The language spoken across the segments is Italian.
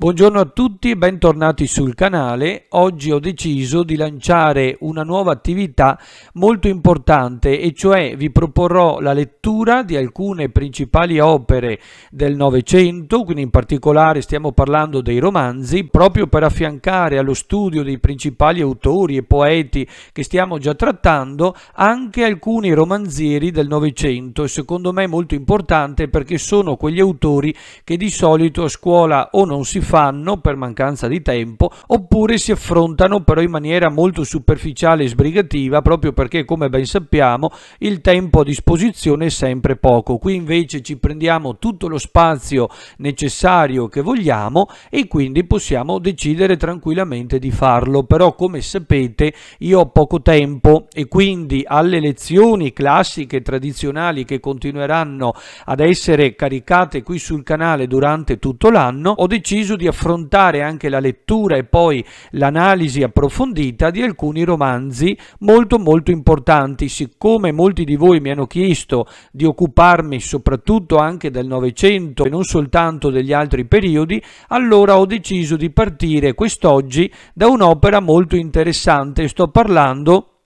Buongiorno a tutti e bentornati sul canale. Oggi ho deciso di lanciare una nuova attività molto importante e cioè vi proporrò la lettura di alcune principali opere del Novecento, quindi in particolare stiamo parlando dei romanzi, proprio per affiancare allo studio dei principali autori e poeti che stiamo già trattando anche alcuni romanzieri del Novecento, secondo me molto importante perché sono quegli autori che di solito a scuola o non si fanno per mancanza di tempo oppure si affrontano però in maniera molto superficiale e sbrigativa proprio perché come ben sappiamo il tempo a disposizione è sempre poco. Qui invece ci prendiamo tutto lo spazio necessario che vogliamo e quindi possiamo decidere tranquillamente di farlo. Però come sapete io ho poco tempo e quindi alle lezioni classiche tradizionali che continueranno ad essere caricate qui sul canale durante tutto l'anno ho deciso di affrontare anche la lettura e poi l'analisi approfondita di alcuni romanzi molto molto importanti. Siccome molti di voi mi hanno chiesto di occuparmi soprattutto anche del Novecento e non soltanto degli altri periodi, allora ho deciso di partire quest'oggi da un'opera molto interessante. Sto parlando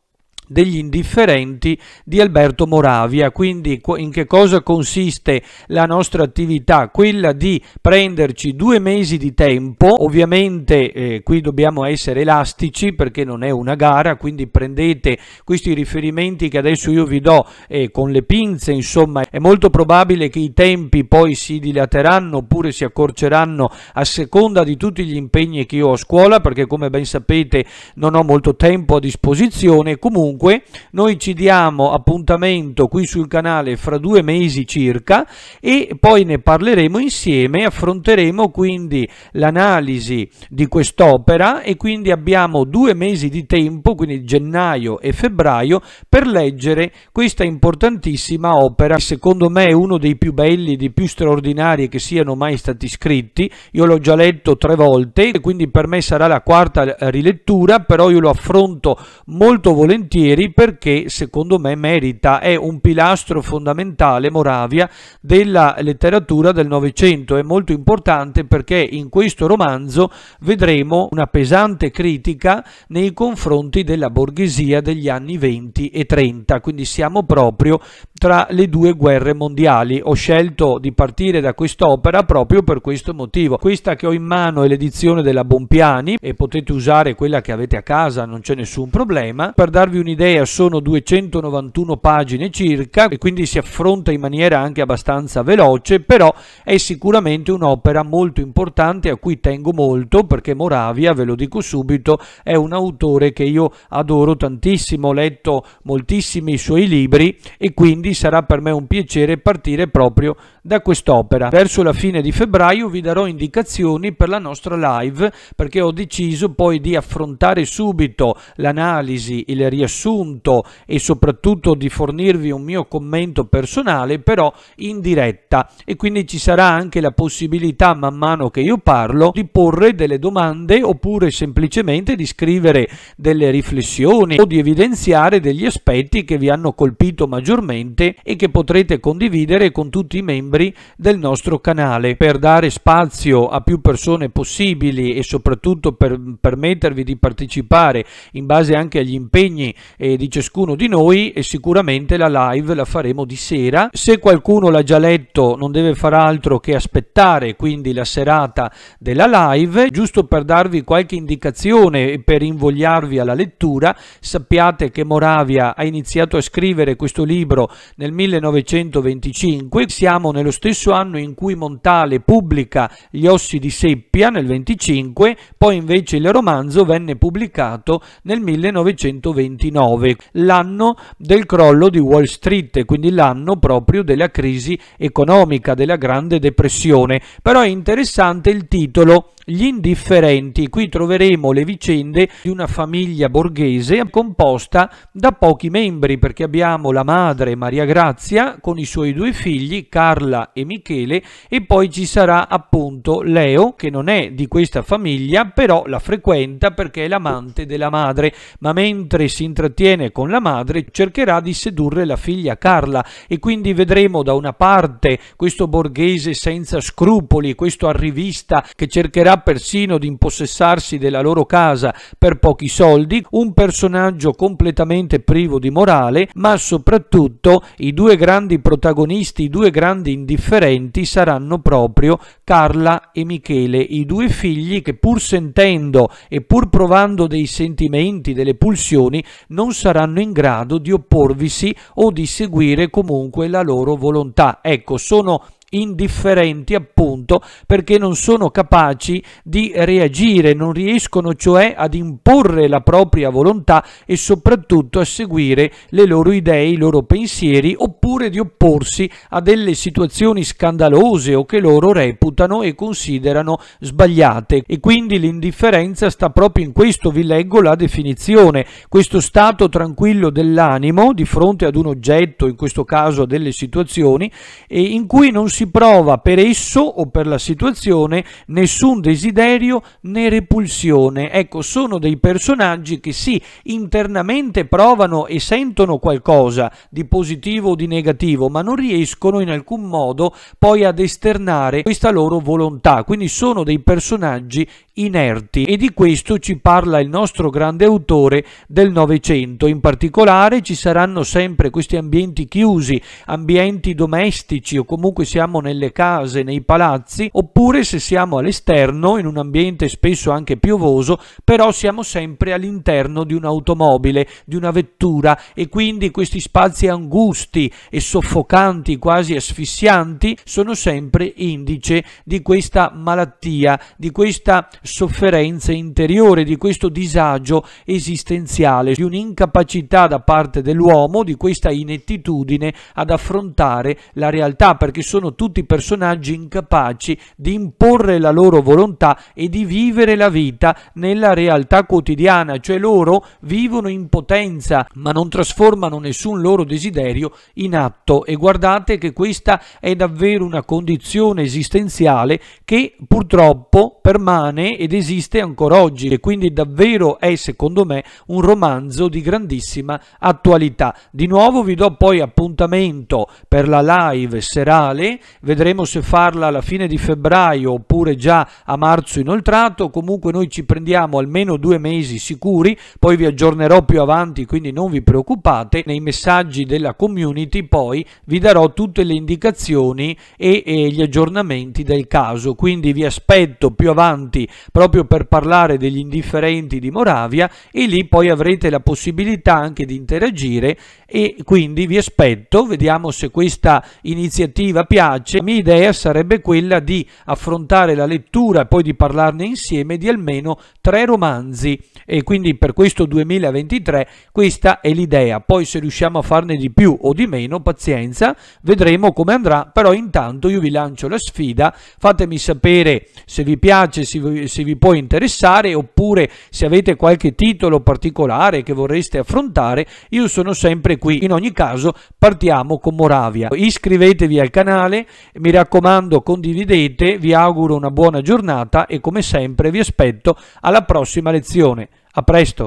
degli indifferenti di Alberto Moravia. Quindi in che cosa consiste la nostra attività? Quella di prenderci due mesi di tempo, ovviamente eh, qui dobbiamo essere elastici perché non è una gara, quindi prendete questi riferimenti che adesso io vi do eh, con le pinze, insomma è molto probabile che i tempi poi si dilateranno oppure si accorceranno a seconda di tutti gli impegni che io ho a scuola perché come ben sapete non ho molto tempo a disposizione, comunque Comunque noi ci diamo appuntamento qui sul canale fra due mesi circa e poi ne parleremo insieme, affronteremo quindi l'analisi di quest'opera e quindi abbiamo due mesi di tempo, quindi gennaio e febbraio, per leggere questa importantissima opera. Secondo me è uno dei più belli, dei più straordinari che siano mai stati scritti. Io l'ho già letto tre volte, quindi per me sarà la quarta rilettura, però io lo affronto molto volentieri Alfieri perché secondo me merita, è un pilastro fondamentale Moravia della letteratura del Novecento, è molto importante perché in questo romanzo vedremo una pesante critica nei confronti della borghesia degli anni 20 e 30, quindi siamo proprio tra le due guerre mondiali. Ho scelto di partire da quest'opera proprio per questo motivo. Questa che ho in mano è l'edizione della Bompiani e potete usare quella che avete a casa, non c'è nessun problema. Per darvi un'idea un'idea sono 291 pagine circa e quindi si affronta in maniera anche abbastanza veloce, però è sicuramente un'opera molto importante a cui tengo molto perché Moravia, ve lo dico subito, è un autore che io adoro tantissimo, ho letto moltissimi suoi libri e quindi sarà per me un piacere partire proprio da quest'opera. Verso la fine di febbraio vi darò indicazioni per la nostra live perché ho deciso poi di affrontare subito l'analisi, il riassunto riassunto e soprattutto di fornirvi un mio commento personale, però in diretta e quindi ci sarà anche la possibilità man mano che io parlo di porre delle domande oppure semplicemente di scrivere delle riflessioni o di evidenziare degli aspetti che vi hanno colpito maggiormente e che potrete condividere con tutti i membri del nostro canale per dare spazio a più persone possibili e soprattutto per permettervi di partecipare in base anche agli impegni eh, di ciascuno di noi e sicuramente la live la faremo di sera. Se qualcuno l'ha già letto non deve far altro che aspettare quindi la serata della live. Giusto per darvi qualche indicazione e per invogliarvi alla lettura, sappiate che Moravia ha iniziato a scrivere questo libro nel 1925. Siamo nello stesso anno in cui Montale pubblica Gli ossi di seppia nel 25, poi invece il romanzo venne pubblicato nel 1929. 2009, l'anno del crollo di Wall Street quindi l'anno proprio della crisi economica, della Grande Depressione. Però è interessante il titolo gli indifferenti. Qui troveremo le vicende di una famiglia borghese composta da pochi membri perché abbiamo la madre Maria Grazia con i suoi due figli Carla e Michele e poi ci sarà appunto Leo che non è di questa famiglia però la frequenta perché è l'amante della madre ma mentre si intrattiene intrattiene con la madre cercherà di sedurre la figlia Carla e quindi vedremo da una parte questo borghese senza scrupoli, questo arrivista che cercherà persino di impossessarsi della loro casa per pochi soldi, un personaggio completamente privo di morale, ma soprattutto i due grandi protagonisti, i due grandi indifferenti saranno proprio Carla e Michele, i due figli che pur sentendo e pur provando dei sentimenti, delle pulsioni, non non saranno in grado di opporvisi o di seguire comunque la loro volontà. Ecco, sono indifferenti appunto perché non sono capaci di reagire, non riescono cioè ad imporre la propria volontà e soprattutto a seguire le loro idee, i loro pensieri oppure di opporsi a delle situazioni scandalose o che loro reputano e considerano sbagliate e quindi l'indifferenza sta proprio in questo, vi leggo la definizione, questo stato tranquillo dell'animo di fronte ad un oggetto, in questo caso a delle situazioni, in cui non si si prova per esso o per la situazione nessun desiderio né repulsione. Ecco, sono dei personaggi che sì, internamente provano e sentono qualcosa di positivo o di negativo, ma non riescono in alcun modo poi ad esternare questa loro volontà. Quindi sono dei personaggi inerti e di questo ci parla il nostro grande autore del Novecento. In particolare ci saranno sempre questi ambienti chiusi, ambienti domestici o comunque siamo siamo nelle case, nei palazzi, oppure se siamo all'esterno, in un ambiente spesso anche piovoso, però siamo sempre all'interno di un'automobile, di una vettura e quindi questi spazi angusti e soffocanti, quasi asfissianti, sono sempre indice di questa malattia, di questa sofferenza interiore, di questo disagio esistenziale, di un'incapacità da parte dell'uomo, di questa inettitudine ad affrontare la realtà, perché sono tutti tutti personaggi incapaci di imporre la loro volontà e di vivere la vita nella realtà quotidiana, cioè loro vivono in potenza ma non trasformano nessun loro desiderio in atto e guardate che questa è davvero una condizione esistenziale che purtroppo permane ed esiste ancora oggi e quindi davvero è secondo me un romanzo di grandissima attualità. Di nuovo vi do poi appuntamento per la live serale vedremo se farla alla fine di febbraio oppure già a marzo inoltrato, comunque noi ci prendiamo almeno due mesi sicuri, poi vi aggiornerò più avanti quindi non vi preoccupate, nei messaggi della community poi vi darò tutte le indicazioni e, e gli aggiornamenti del caso, quindi vi aspetto più avanti proprio per parlare degli indifferenti di Moravia e lì poi avrete la possibilità anche di interagire e quindi vi aspetto, vediamo se questa iniziativa piace piace. La mia idea sarebbe quella di affrontare la lettura e poi di parlarne insieme di almeno tre romanzi e quindi per questo 2023 questa è l'idea. Poi se riusciamo a farne di più o di meno, pazienza, vedremo come andrà, però intanto io vi lancio la sfida, fatemi sapere se vi piace, se vi, se vi può interessare oppure se avete qualche titolo particolare che vorreste affrontare, io sono sempre qui. In ogni caso partiamo con Moravia. Iscrivetevi al canale mi raccomando condividete, vi auguro una buona giornata e come sempre vi aspetto alla prossima lezione. A presto!